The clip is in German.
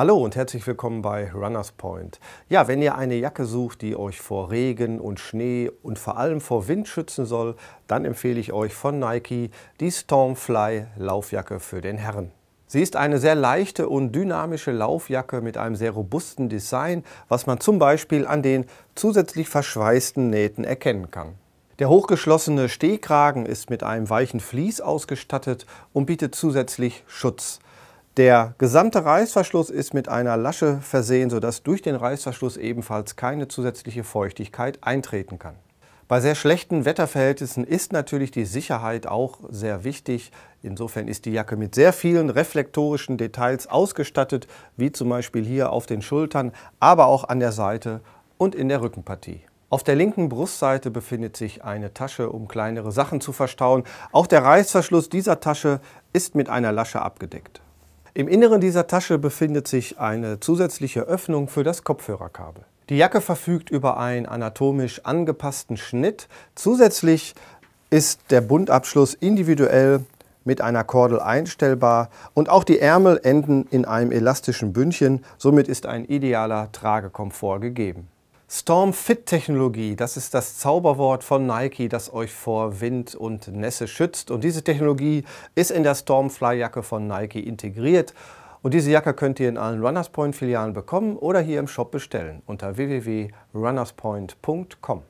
Hallo und herzlich willkommen bei Runners Point. Ja, wenn ihr eine Jacke sucht, die euch vor Regen und Schnee und vor allem vor Wind schützen soll, dann empfehle ich euch von Nike die Stormfly Laufjacke für den Herren. Sie ist eine sehr leichte und dynamische Laufjacke mit einem sehr robusten Design, was man zum Beispiel an den zusätzlich verschweißten Nähten erkennen kann. Der hochgeschlossene Stehkragen ist mit einem weichen Vlies ausgestattet und bietet zusätzlich Schutz. Der gesamte Reißverschluss ist mit einer Lasche versehen, sodass durch den Reißverschluss ebenfalls keine zusätzliche Feuchtigkeit eintreten kann. Bei sehr schlechten Wetterverhältnissen ist natürlich die Sicherheit auch sehr wichtig. Insofern ist die Jacke mit sehr vielen reflektorischen Details ausgestattet, wie zum Beispiel hier auf den Schultern, aber auch an der Seite und in der Rückenpartie. Auf der linken Brustseite befindet sich eine Tasche, um kleinere Sachen zu verstauen. Auch der Reißverschluss dieser Tasche ist mit einer Lasche abgedeckt. Im Inneren dieser Tasche befindet sich eine zusätzliche Öffnung für das Kopfhörerkabel. Die Jacke verfügt über einen anatomisch angepassten Schnitt. Zusätzlich ist der Bundabschluss individuell mit einer Kordel einstellbar und auch die Ärmel enden in einem elastischen Bündchen. Somit ist ein idealer Tragekomfort gegeben. Storm-Fit-Technologie, das ist das Zauberwort von Nike, das euch vor Wind und Nässe schützt. Und diese Technologie ist in der storm fly jacke von Nike integriert. Und diese Jacke könnt ihr in allen Runners Point-Filialen bekommen oder hier im Shop bestellen unter www.runnerspoint.com.